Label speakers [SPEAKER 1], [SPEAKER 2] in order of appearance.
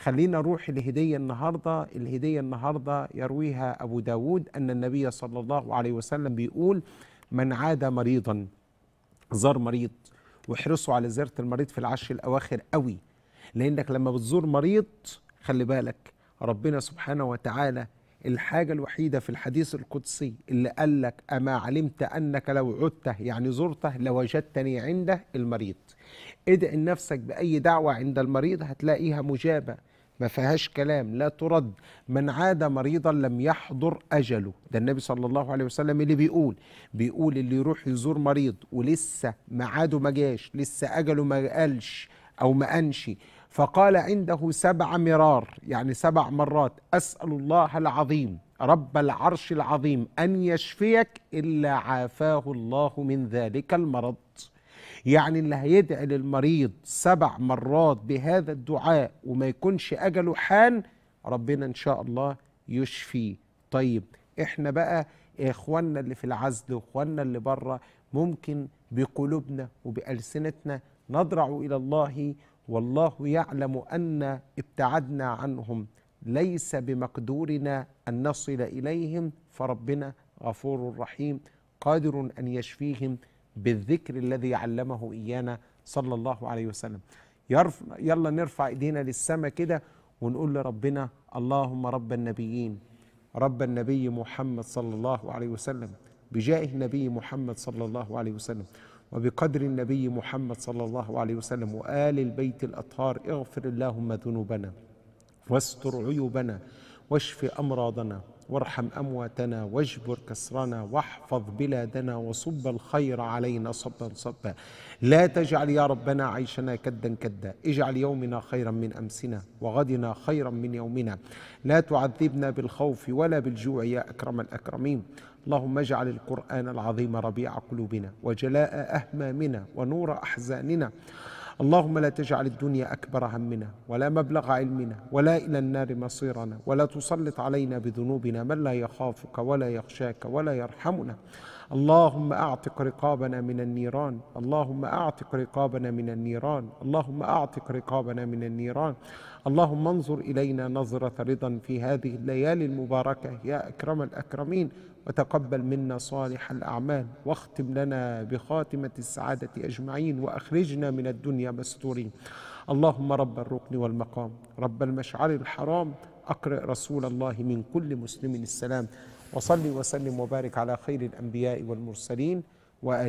[SPEAKER 1] خلينا نروح لهدية النهاردة الهدية النهاردة يرويها أبو داود أن النبي صلى الله عليه وسلم بيقول من عاد مريضا زار مريض واحرصوا على زيارة المريض في العشر الأواخر قوي لأنك لما بتزور مريض خلي بالك ربنا سبحانه وتعالى الحاجة الوحيدة في الحديث القدسي اللي قال لك أما علمت أنك لو عدته يعني زرته لوجدتني عنده المريض ادعي نفسك بأي دعوة عند المريض هتلاقيها مجابة ما فيهاش كلام لا ترد من عاد مريضا لم يحضر أجله ده النبي صلى الله عليه وسلم اللي بيقول بيقول اللي يروح يزور مريض ولسه ميعاده ما جاش لسه أجله ما قالش أو ما أنشي فقال عنده سبع مرار يعني سبع مرات أسأل الله العظيم رب العرش العظيم أن يشفيك إلا عافاه الله من ذلك المرض يعني اللي هيدعي للمريض سبع مرات بهذا الدعاء وما يكونش أجله حان ربنا إن شاء الله يشفيه طيب إحنا بقى إخواننا اللي في العزل وإخواننا اللي بره ممكن بقلوبنا وبألسنتنا نضرع إلى الله والله يعلم أن ابتعدنا عنهم ليس بمقدورنا أن نصل إليهم فربنا غفور رحيم قادر أن يشفيهم بالذكر الذي علمه إيانا صلى الله عليه وسلم يلا نرفع إيدينا للسماء كده ونقول لربنا اللهم رب النبيين رب النبي محمد صلى الله عليه وسلم بجاه النبي محمد صلى الله عليه وسلم وبقدر النبي محمد صلى الله عليه وسلم وآل البيت الأطهار اغفر اللهم ذنوبنا واستر عيوبنا واشف أمراضنا وارحم أمواتنا واجبر كسرنا واحفظ بلادنا وصب الخير علينا صبا صبا لا تجعل يا ربنا عيشنا كدا كدا اجعل يومنا خيرا من أمسنا وغدنا خيرا من يومنا لا تعذبنا بالخوف ولا بالجوع يا أكرم الأكرمين اللهم اجعل القرآن العظيم ربيع قلوبنا وجلاء أهمامنا ونور أحزاننا اللهم لا تجعل الدنيا أكبر همنا ولا مبلغ علمنا ولا إلى النار مصيرنا ولا تسلط علينا بذنوبنا من لا يخافك ولا يخشاك ولا يرحمنا اللهم اعتق رقابنا من النيران اللهم اعتق رقابنا من النيران اللهم اعتق رقابنا من النيران اللهم انظر الينا نظره رضا في هذه الليالي المباركه يا اكرم الاكرمين وتقبل منا صالح الاعمال واختم لنا بخاتمه السعاده اجمعين واخرجنا من الدنيا مستورين اللهم رب الركن والمقام رب المشعر الحرام أقرأ رسول الله من كل مسلم السلام وصلي وسلم وبارك على خير الأنبياء والمرسلين وآل